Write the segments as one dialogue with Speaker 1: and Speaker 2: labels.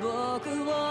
Speaker 1: 僕を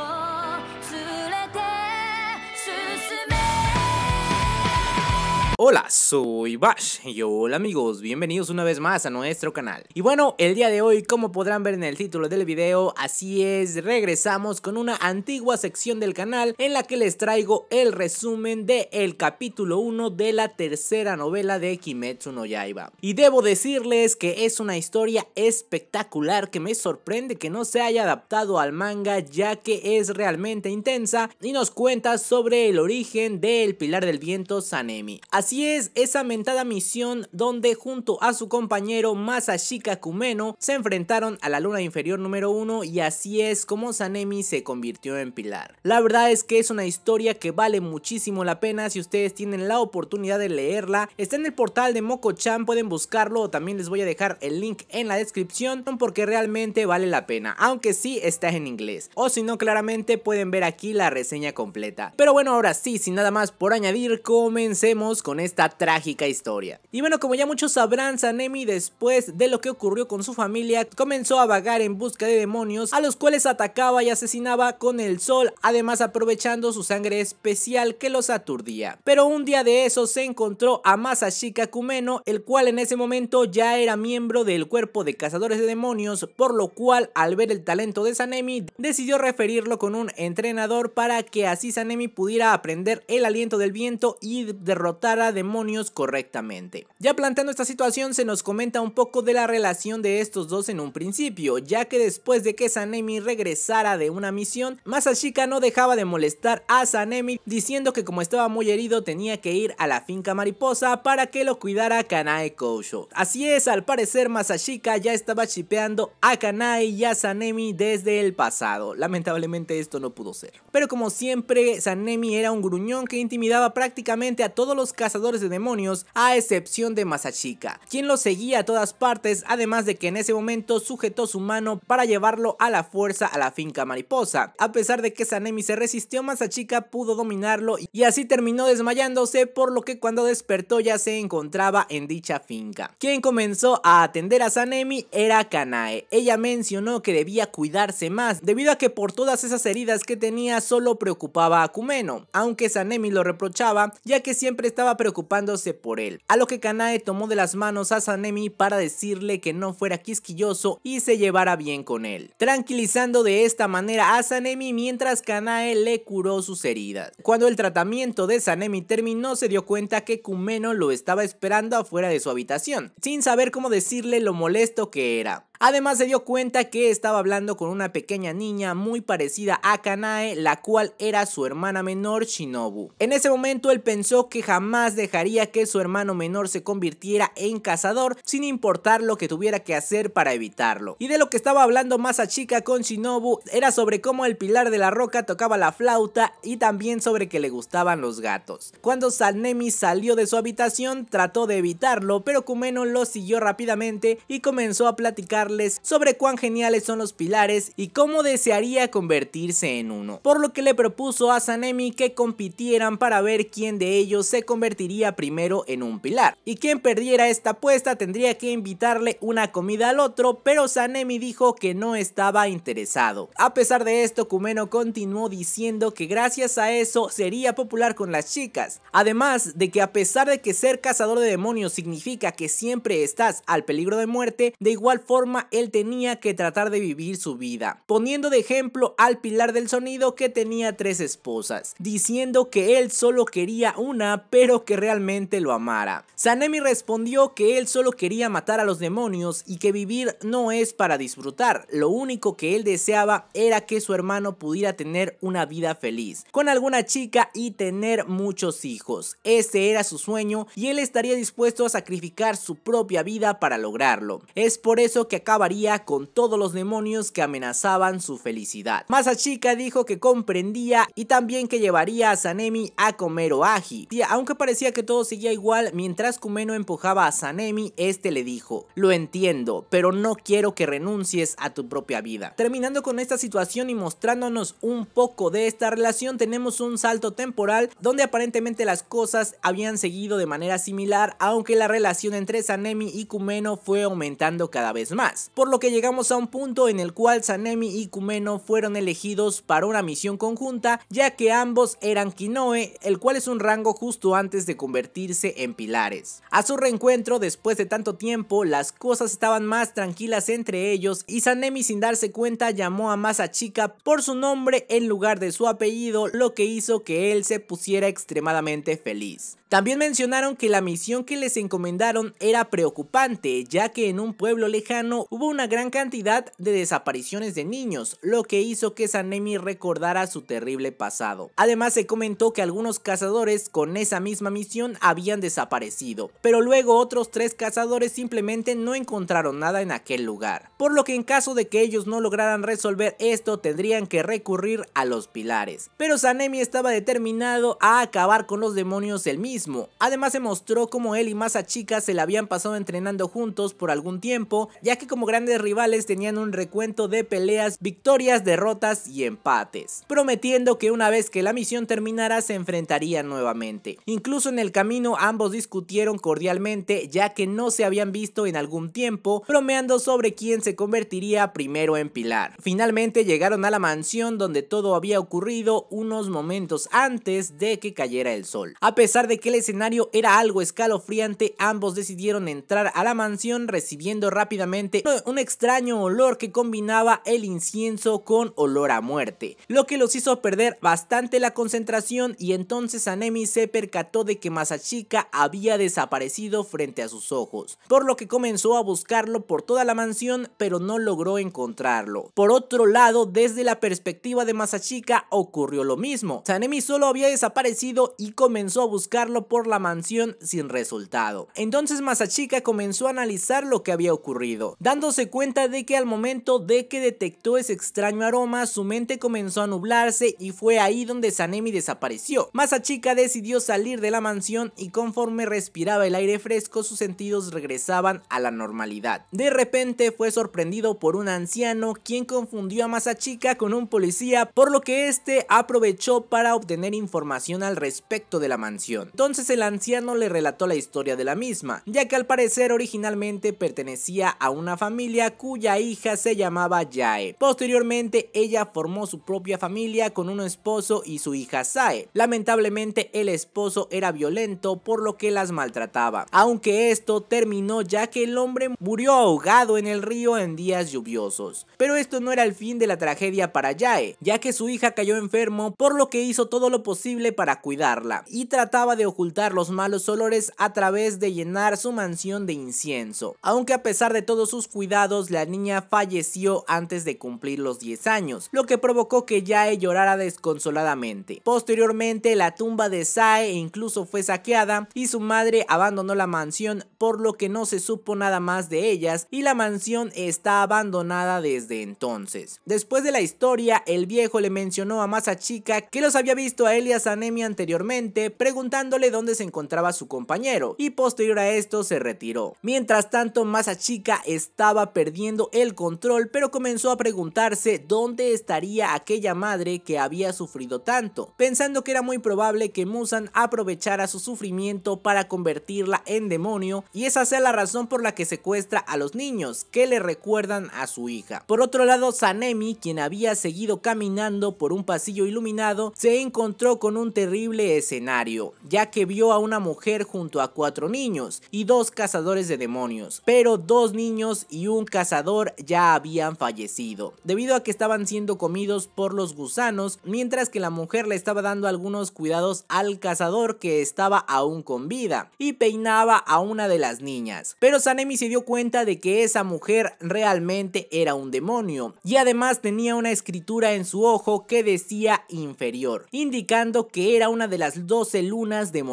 Speaker 1: Hola, soy Bash y hola amigos, bienvenidos una vez más a nuestro canal. Y bueno, el día de hoy, como podrán ver en el título del video, así es, regresamos con una antigua sección del canal en la que les traigo el resumen del el capítulo 1 de la tercera novela de Kimetsu no Yaiba. Y debo decirles que es una historia espectacular que me sorprende que no se haya adaptado al manga ya que es realmente intensa y nos cuenta sobre el origen del Pilar del Viento Sanemi. Así es, esa mentada misión donde junto a su compañero Masashika Kumeno se enfrentaron a la luna inferior número 1 y así es como Sanemi se convirtió en Pilar. La verdad es que es una historia que vale muchísimo la pena si ustedes tienen la oportunidad de leerla. Está en el portal de Moko-chan, pueden buscarlo o también les voy a dejar el link en la descripción porque realmente vale la pena, aunque sí está en inglés. O si no, claramente pueden ver aquí la reseña completa. Pero bueno, ahora sí, sin nada más por añadir, comencemos con esta trágica historia. Y bueno, como ya muchos sabrán, Sanemi después de lo que ocurrió con su familia, comenzó a vagar en busca de demonios a los cuales atacaba y asesinaba con el sol, además aprovechando su sangre especial que los aturdía. Pero un día de eso se encontró a Masashika Kumeno, el cual en ese momento ya era miembro del cuerpo de cazadores de demonios, por lo cual al ver el talento de Sanemi decidió referirlo con un entrenador para que así Sanemi pudiera aprender el aliento del viento y derrotar demonios correctamente. Ya planteando esta situación se nos comenta un poco de la relación de estos dos en un principio, ya que después de que Sanemi regresara de una misión, Masashika no dejaba de molestar a Sanemi diciendo que como estaba muy herido tenía que ir a la finca mariposa para que lo cuidara Kanae Kousho. Así es, al parecer Masashika ya estaba chipeando a Kanae y a Sanemi desde el pasado. Lamentablemente esto no pudo ser. Pero como siempre, Sanemi era un gruñón que intimidaba prácticamente a todos los de demonios a excepción de Masachika, quien lo seguía a todas partes además de que en ese momento sujetó su mano para llevarlo a la fuerza a la finca mariposa. A pesar de que Sanemi se resistió, Masachika pudo dominarlo y así terminó desmayándose por lo que cuando despertó ya se encontraba en dicha finca. Quien comenzó a atender a Sanemi era Kanae. Ella mencionó que debía cuidarse más debido a que por todas esas heridas que tenía solo preocupaba a Kumeno, aunque Sanemi lo reprochaba ya que siempre estaba preocupándose por él, a lo que Kanae tomó de las manos a Sanemi para decirle que no fuera quisquilloso y se llevara bien con él, tranquilizando de esta manera a Sanemi mientras Kanae le curó sus heridas. Cuando el tratamiento de Sanemi terminó se dio cuenta que Kumeno lo estaba esperando afuera de su habitación, sin saber cómo decirle lo molesto que era. Además se dio cuenta que estaba hablando con una pequeña niña muy parecida a Kanae, la cual era su hermana menor Shinobu. En ese momento él pensó que jamás dejaría que su hermano menor se convirtiera en cazador sin importar lo que tuviera que hacer para evitarlo. Y de lo que estaba hablando más chica con Shinobu era sobre cómo el pilar de la roca tocaba la flauta y también sobre que le gustaban los gatos. Cuando Sanemi salió de su habitación trató de evitarlo pero Kumeno lo siguió rápidamente y comenzó a platicar sobre cuán geniales son los pilares y cómo desearía convertirse en uno, por lo que le propuso a Sanemi que compitieran para ver quién de ellos se convertiría primero en un pilar, y quien perdiera esta apuesta tendría que invitarle una comida al otro, pero Sanemi dijo que no estaba interesado. A pesar de esto, Kumeno continuó diciendo que gracias a eso sería popular con las chicas, además de que a pesar de que ser cazador de demonios significa que siempre estás al peligro de muerte, de igual forma él tenía que tratar de vivir su vida, poniendo de ejemplo al pilar del sonido que tenía tres esposas, diciendo que él solo quería una pero que realmente lo amara. Sanemi respondió que él solo quería matar a los demonios y que vivir no es para disfrutar, lo único que él deseaba era que su hermano pudiera tener una vida feliz, con alguna chica y tener muchos hijos. Ese era su sueño y él estaría dispuesto a sacrificar su propia vida para lograrlo. Es por eso que acabaría con todos los demonios que amenazaban su felicidad. Masachika dijo que comprendía y también que llevaría a Sanemi a comer oaji. Y aunque parecía que todo seguía igual, mientras Kumeno empujaba a Sanemi, este le dijo, lo entiendo, pero no quiero que renuncies a tu propia vida. Terminando con esta situación y mostrándonos un poco de esta relación, tenemos un salto temporal donde aparentemente las cosas habían seguido de manera similar, aunque la relación entre Sanemi y Kumeno fue aumentando cada vez más por lo que llegamos a un punto en el cual Sanemi y Kumeno fueron elegidos para una misión conjunta, ya que ambos eran Kinoe, el cual es un rango justo antes de convertirse en pilares. A su reencuentro, después de tanto tiempo, las cosas estaban más tranquilas entre ellos y Sanemi sin darse cuenta llamó a Masachika por su nombre en lugar de su apellido, lo que hizo que él se pusiera extremadamente feliz. También mencionaron que la misión que les encomendaron era preocupante, ya que en un pueblo lejano hubo una gran cantidad de desapariciones de niños, lo que hizo que Sanemi recordara su terrible pasado. Además se comentó que algunos cazadores con esa misma misión habían desaparecido, pero luego otros tres cazadores simplemente no encontraron nada en aquel lugar, por lo que en caso de que ellos no lograran resolver esto tendrían que recurrir a los pilares. Pero Sanemi estaba determinado a acabar con los demonios el mismo Además se mostró cómo él y chicas se la habían pasado entrenando juntos por algún tiempo, ya que como grandes rivales tenían un recuento de peleas, victorias, derrotas y empates, prometiendo que una vez que la misión terminara se enfrentarían nuevamente. Incluso en el camino ambos discutieron cordialmente ya que no se habían visto en algún tiempo, bromeando sobre quién se convertiría primero en Pilar. Finalmente llegaron a la mansión donde todo había ocurrido unos momentos antes de que cayera el sol. A pesar de que el escenario era algo escalofriante, ambos decidieron entrar a la mansión recibiendo rápidamente un extraño olor que combinaba el incienso con olor a muerte, lo que los hizo perder bastante la concentración y entonces Anemi se percató de que Masachika había desaparecido frente a sus ojos, por lo que comenzó a buscarlo por toda la mansión pero no logró encontrarlo. Por otro lado, desde la perspectiva de Masachika ocurrió lo mismo, Sanemi solo había desaparecido y comenzó a buscarlo por la mansión sin resultado. Entonces Masachika comenzó a analizar lo que había ocurrido, dándose cuenta de que al momento de que detectó ese extraño aroma, su mente comenzó a nublarse y fue ahí donde Sanemi desapareció. Masachika decidió salir de la mansión y conforme respiraba el aire fresco, sus sentidos regresaban a la normalidad. De repente fue sorprendido por un anciano quien confundió a Masachika con un policía, por lo que este aprovechó para obtener información al respecto de la mansión. Entonces el anciano le relató la historia de la misma, ya que al parecer originalmente pertenecía a una familia cuya hija se llamaba Yae. Posteriormente ella formó su propia familia con un esposo y su hija Sae. Lamentablemente el esposo era violento por lo que las maltrataba, aunque esto terminó ya que el hombre murió ahogado en el río en días lluviosos. Pero esto no era el fin de la tragedia para Yae, ya que su hija cayó enfermo por lo que hizo todo lo posible para cuidarla y trataba de ocultar los malos olores a través de llenar su mansión de incienso. Aunque a pesar de todos sus cuidados, la niña falleció antes de cumplir los 10 años, lo que provocó que Yae llorara desconsoladamente. Posteriormente, la tumba de Sae incluso fue saqueada y su madre abandonó la mansión, por lo que no se supo nada más de ellas y la mansión está abandonada desde entonces. Después de la historia, el viejo le mencionó a chica que los había visto a Elias Anemi anteriormente, preguntándole donde se encontraba su compañero y posterior a esto se retiró. Mientras tanto, Masachika estaba perdiendo el control, pero comenzó a preguntarse dónde estaría aquella madre que había sufrido tanto, pensando que era muy probable que Musan aprovechara su sufrimiento para convertirla en demonio y esa sea la razón por la que secuestra a los niños que le recuerdan a su hija. Por otro lado, Sanemi, quien había seguido caminando por un pasillo iluminado, se encontró con un terrible escenario, ya que que vio a una mujer junto a cuatro niños y dos cazadores de demonios, pero dos niños y un cazador ya habían fallecido, debido a que estaban siendo comidos por los gusanos, mientras que la mujer le estaba dando algunos cuidados al cazador que estaba aún con vida y peinaba a una de las niñas. Pero Sanemi se dio cuenta de que esa mujer realmente era un demonio y además tenía una escritura en su ojo que decía inferior, indicando que era una de las 12 lunas de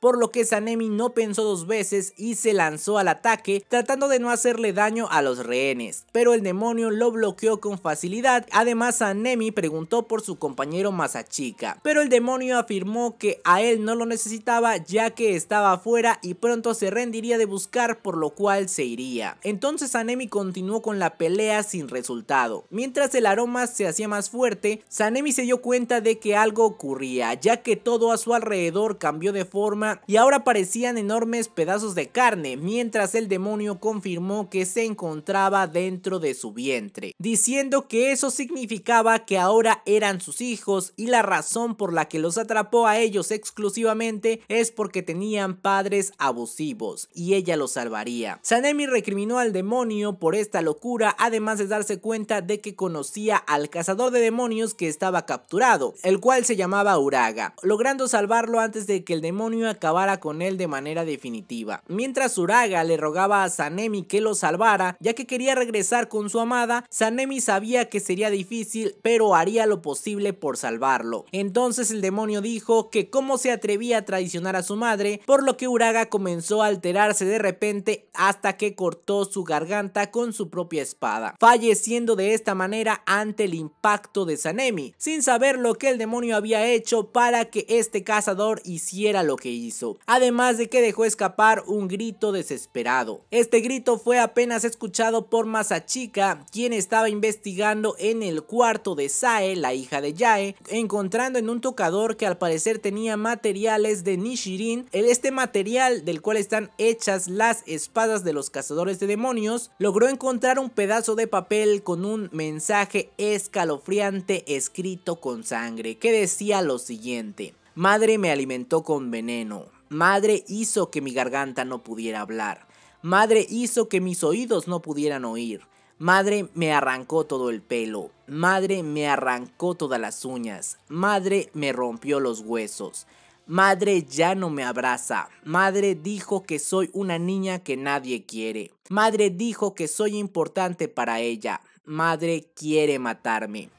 Speaker 1: por lo que Sanemi no pensó dos veces y se lanzó al ataque tratando de no hacerle daño a los rehenes, pero el demonio lo bloqueó con facilidad, además Sanemi preguntó por su compañero Masachika, pero el demonio afirmó que a él no lo necesitaba ya que estaba afuera y pronto se rendiría de buscar por lo cual se iría. Entonces Sanemi continuó con la pelea sin resultado. Mientras el aroma se hacía más fuerte, Sanemi se dio cuenta de que algo ocurría, ya que todo a su alrededor cambiaba cambió de forma y ahora parecían enormes pedazos de carne, mientras el demonio confirmó que se encontraba dentro de su vientre, diciendo que eso significaba que ahora eran sus hijos y la razón por la que los atrapó a ellos exclusivamente es porque tenían padres abusivos y ella los salvaría. Sanemi recriminó al demonio por esta locura, además de darse cuenta de que conocía al cazador de demonios que estaba capturado, el cual se llamaba Uraga, logrando salvarlo antes de que el demonio acabara con él de manera definitiva. Mientras Uraga le rogaba a Sanemi que lo salvara, ya que quería regresar con su amada, Sanemi sabía que sería difícil, pero haría lo posible por salvarlo. Entonces el demonio dijo que cómo se atrevía a traicionar a su madre, por lo que Uraga comenzó a alterarse de repente hasta que cortó su garganta con su propia espada, falleciendo de esta manera ante el impacto de Sanemi, sin saber lo que el demonio había hecho para que este cazador y hiciera lo que hizo, además de que dejó escapar un grito desesperado. Este grito fue apenas escuchado por Masachika, quien estaba investigando en el cuarto de Sae, la hija de Yae, encontrando en un tocador que al parecer tenía materiales de Nishirin, este material del cual están hechas las espadas de los cazadores de demonios, logró encontrar un pedazo de papel con un mensaje escalofriante escrito con sangre, que decía lo siguiente. Madre me alimentó con veneno. Madre hizo que mi garganta no pudiera hablar. Madre hizo que mis oídos no pudieran oír. Madre me arrancó todo el pelo. Madre me arrancó todas las uñas. Madre me rompió los huesos. Madre ya no me abraza. Madre dijo que soy una niña que nadie quiere. Madre dijo que soy importante para ella. Madre quiere matarme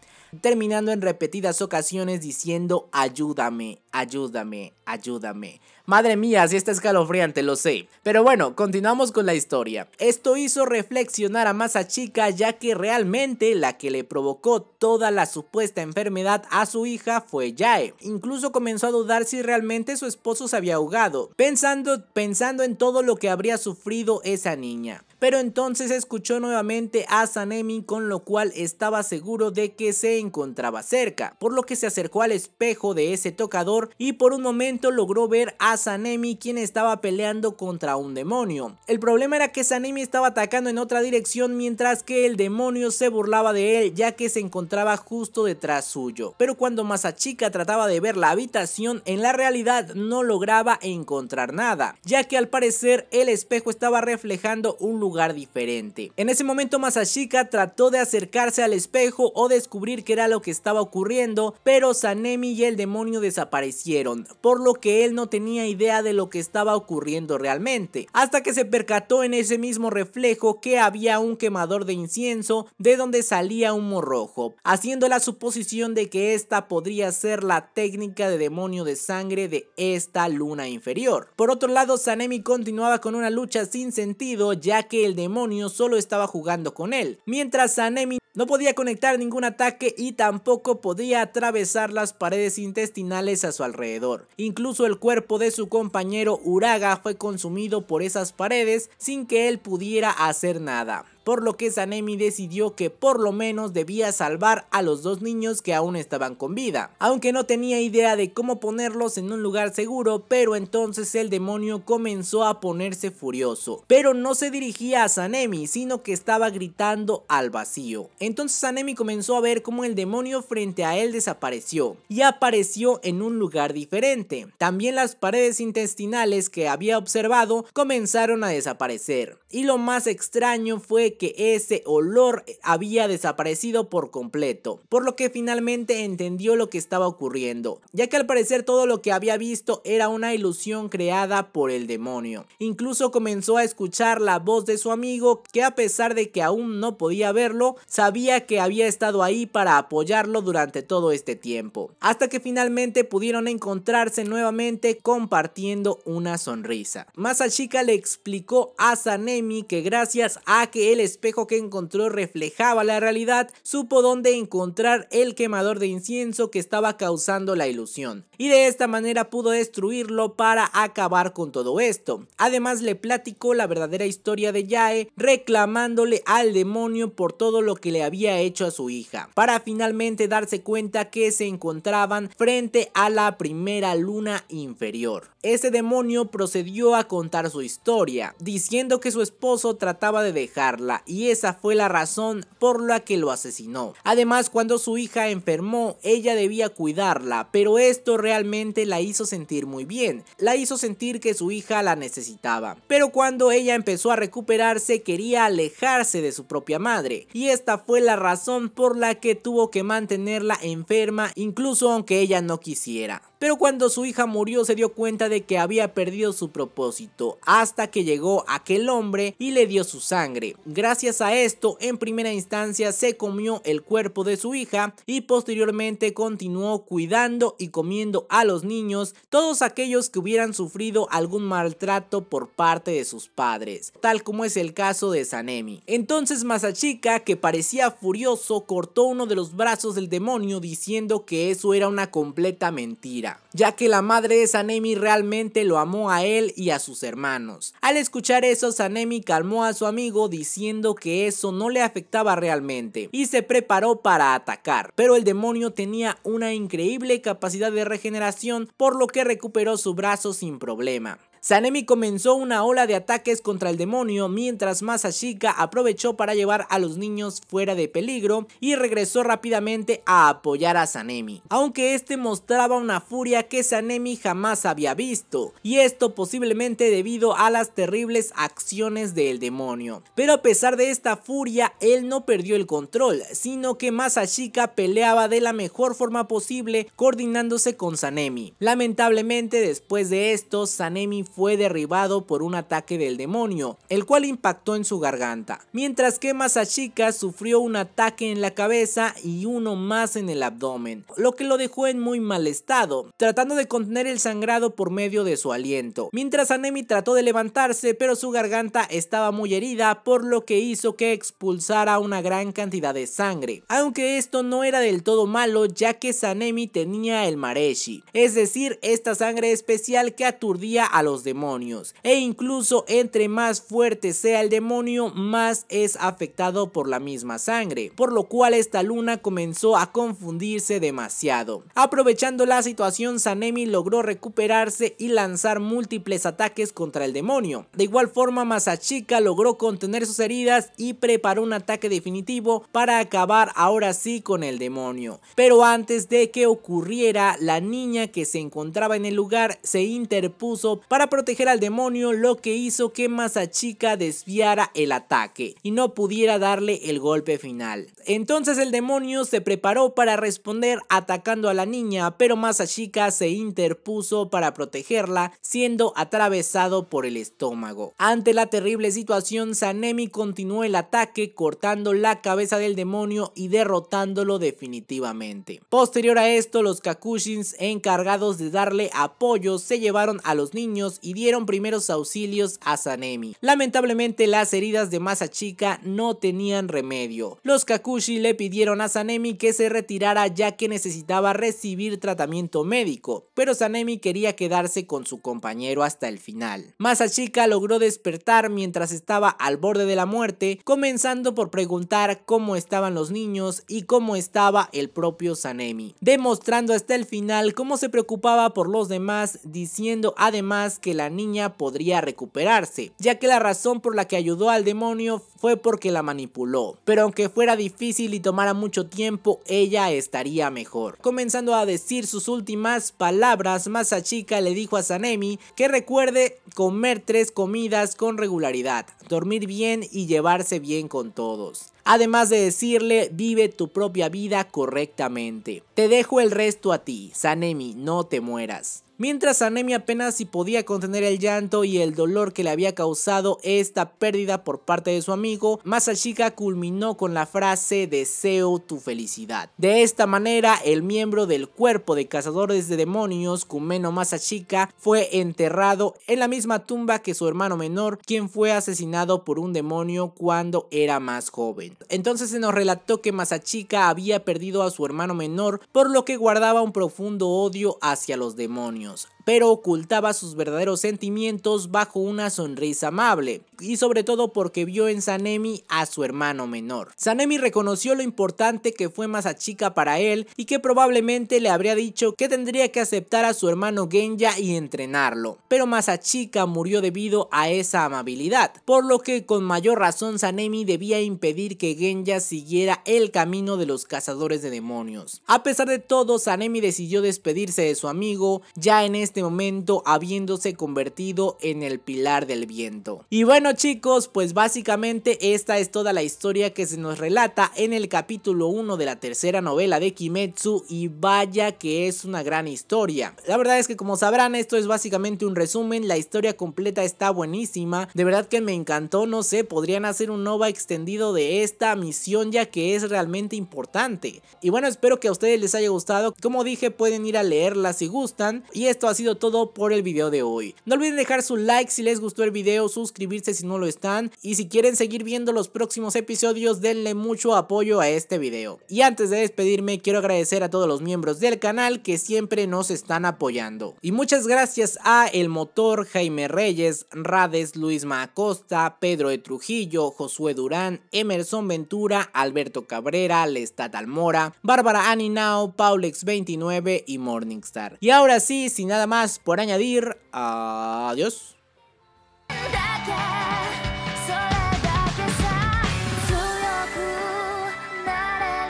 Speaker 1: terminando en repetidas ocasiones diciendo ayúdame, ayúdame, ayúdame. Madre mía, si está escalofriante, lo sé. Pero bueno, continuamos con la historia. Esto hizo reflexionar a Masa Chica ya que realmente la que le provocó toda la supuesta enfermedad a su hija fue Yae. Incluso comenzó a dudar si realmente su esposo se había ahogado, pensando, pensando en todo lo que habría sufrido esa niña pero entonces escuchó nuevamente a Sanemi con lo cual estaba seguro de que se encontraba cerca, por lo que se acercó al espejo de ese tocador y por un momento logró ver a Sanemi quien estaba peleando contra un demonio. El problema era que Sanemi estaba atacando en otra dirección mientras que el demonio se burlaba de él ya que se encontraba justo detrás suyo, pero cuando Masachika trataba de ver la habitación en la realidad no lograba encontrar nada, ya que al parecer el espejo estaba reflejando un lugar diferente. En ese momento Masashika trató de acercarse al espejo o descubrir qué era lo que estaba ocurriendo, pero Sanemi y el demonio desaparecieron, por lo que él no tenía idea de lo que estaba ocurriendo realmente, hasta que se percató en ese mismo reflejo que había un quemador de incienso de donde salía humo rojo, haciendo la suposición de que esta podría ser la técnica de demonio de sangre de esta luna inferior. Por otro lado, Sanemi continuaba con una lucha sin sentido ya que el demonio solo estaba jugando con él, mientras Sanemi no podía conectar ningún ataque y tampoco podía atravesar las paredes intestinales a su alrededor. Incluso el cuerpo de su compañero Uraga fue consumido por esas paredes sin que él pudiera hacer nada por lo que Sanemi decidió que por lo menos debía salvar a los dos niños que aún estaban con vida, aunque no tenía idea de cómo ponerlos en un lugar seguro, pero entonces el demonio comenzó a ponerse furioso, pero no se dirigía a Sanemi, sino que estaba gritando al vacío. Entonces Sanemi comenzó a ver cómo el demonio frente a él desapareció y apareció en un lugar diferente. También las paredes intestinales que había observado comenzaron a desaparecer, y lo más extraño fue que ese olor eh, había desaparecido por completo, por lo que finalmente entendió lo que estaba ocurriendo, ya que al parecer todo lo que había visto era una ilusión creada por el demonio. Incluso comenzó a escuchar la voz de su amigo que a pesar de que aún no podía verlo, sabía que había estado ahí para apoyarlo durante todo este tiempo, hasta que finalmente pudieron encontrarse nuevamente compartiendo una sonrisa. Masashika le explicó a Sanemi que gracias a que él espejo que encontró reflejaba la realidad, supo dónde encontrar el quemador de incienso que estaba causando la ilusión. Y de esta manera pudo destruirlo para acabar con todo esto. Además le platicó la verdadera historia de Yae, reclamándole al demonio por todo lo que le había hecho a su hija, para finalmente darse cuenta que se encontraban frente a la primera luna inferior. Ese demonio procedió a contar su historia, diciendo que su esposo trataba de dejarla y esa fue la razón por la que lo asesinó. Además, cuando su hija enfermó, ella debía cuidarla, pero esto realmente la hizo sentir muy bien, la hizo sentir que su hija la necesitaba. Pero cuando ella empezó a recuperarse, quería alejarse de su propia madre y esta fue la razón por la que tuvo que mantenerla enferma incluso aunque ella no quisiera pero cuando su hija murió se dio cuenta de que había perdido su propósito, hasta que llegó aquel hombre y le dio su sangre. Gracias a esto, en primera instancia se comió el cuerpo de su hija y posteriormente continuó cuidando y comiendo a los niños, todos aquellos que hubieran sufrido algún maltrato por parte de sus padres, tal como es el caso de Sanemi. Entonces Masachika, que parecía furioso, cortó uno de los brazos del demonio diciendo que eso era una completa mentira ya que la madre de Sanemi realmente lo amó a él y a sus hermanos. Al escuchar eso, Sanemi calmó a su amigo diciendo que eso no le afectaba realmente y se preparó para atacar, pero el demonio tenía una increíble capacidad de regeneración por lo que recuperó su brazo sin problema. Sanemi comenzó una ola de ataques contra el demonio mientras Masashika aprovechó para llevar a los niños fuera de peligro y regresó rápidamente a apoyar a Sanemi, aunque este mostraba una furia que Sanemi jamás había visto y esto posiblemente debido a las terribles acciones del demonio. Pero a pesar de esta furia, él no perdió el control, sino que Masashika peleaba de la mejor forma posible coordinándose con Sanemi. Lamentablemente después de esto, Sanemi fue derribado por un ataque del demonio, el cual impactó en su garganta, mientras que Masachika sufrió un ataque en la cabeza y uno más en el abdomen, lo que lo dejó en muy mal estado, tratando de contener el sangrado por medio de su aliento, mientras Sanemi trató de levantarse pero su garganta estaba muy herida por lo que hizo que expulsara una gran cantidad de sangre, aunque esto no era del todo malo ya que Sanemi tenía el Mareshi, es decir, esta sangre especial que aturdía a los demonios. E incluso entre más fuerte sea el demonio, más es afectado por la misma sangre, por lo cual esta luna comenzó a confundirse demasiado. Aprovechando la situación, Sanemi logró recuperarse y lanzar múltiples ataques contra el demonio. De igual forma, Masachika logró contener sus heridas y preparó un ataque definitivo para acabar ahora sí con el demonio. Pero antes de que ocurriera, la niña que se encontraba en el lugar se interpuso para proteger al demonio, lo que hizo que Masachika desviara el ataque y no pudiera darle el golpe final. Entonces el demonio se preparó para responder atacando a la niña, pero Masachika se interpuso para protegerla, siendo atravesado por el estómago. Ante la terrible situación, Sanemi continuó el ataque cortando la cabeza del demonio y derrotándolo definitivamente. Posterior a esto, los Kakushins encargados de darle apoyo se llevaron a los niños y dieron primeros auxilios a Sanemi. Lamentablemente las heridas de Masachika no tenían remedio. Los Kakushi le pidieron a Sanemi que se retirara ya que necesitaba recibir tratamiento médico, pero Sanemi quería quedarse con su compañero hasta el final. Masachika logró despertar mientras estaba al borde de la muerte, comenzando por preguntar cómo estaban los niños y cómo estaba el propio Sanemi, demostrando hasta el final cómo se preocupaba por los demás, diciendo además que la niña podría recuperarse, ya que la razón por la que ayudó al demonio fue porque la manipuló. Pero aunque fuera difícil y tomara mucho tiempo, ella estaría mejor. Comenzando a decir sus últimas palabras, Masachika le dijo a Sanemi que recuerde comer tres comidas con regularidad, dormir bien y llevarse bien con todos además de decirle vive tu propia vida correctamente. Te dejo el resto a ti, Sanemi, no te mueras. Mientras Sanemi apenas si podía contener el llanto y el dolor que le había causado esta pérdida por parte de su amigo, Masashika culminó con la frase deseo tu felicidad. De esta manera, el miembro del cuerpo de cazadores de demonios, Kumeno Masashika, fue enterrado en la misma tumba que su hermano menor, quien fue asesinado por un demonio cuando era más joven. Entonces se nos relató que Masachika había perdido a su hermano menor, por lo que guardaba un profundo odio hacia los demonios pero ocultaba sus verdaderos sentimientos bajo una sonrisa amable, y sobre todo porque vio en Sanemi a su hermano menor. Sanemi reconoció lo importante que fue Masachika para él y que probablemente le habría dicho que tendría que aceptar a su hermano Genja y entrenarlo, pero Masachika murió debido a esa amabilidad, por lo que con mayor razón Sanemi debía impedir que Genya siguiera el camino de los cazadores de demonios. A pesar de todo, Sanemi decidió despedirse de su amigo ya en este este momento habiéndose convertido en el pilar del viento. Y bueno chicos, pues básicamente esta es toda la historia que se nos relata en el capítulo 1 de la tercera novela de Kimetsu y vaya que es una gran historia. La verdad es que como sabrán esto es básicamente un resumen, la historia completa está buenísima, de verdad que me encantó, no sé, podrían hacer un nova extendido de esta misión ya que es realmente importante. Y bueno, espero que a ustedes les haya gustado, como dije pueden ir a leerla si gustan y esto ha sido todo por el video de hoy. No olviden dejar su like si les gustó el video, suscribirse si no lo están y si quieren seguir viendo los próximos episodios denle mucho apoyo a este video. Y antes de despedirme quiero agradecer a todos los miembros del canal que siempre nos están apoyando. Y muchas gracias a El Motor, Jaime Reyes, Rades, Luis Macosta, Pedro de Trujillo, Josué Durán, Emerson Ventura, Alberto Cabrera, Lestat Almora, Bárbara Aninao, Paulex29 y Morningstar. Y ahora sí, sin nada más por añadir. Adiós.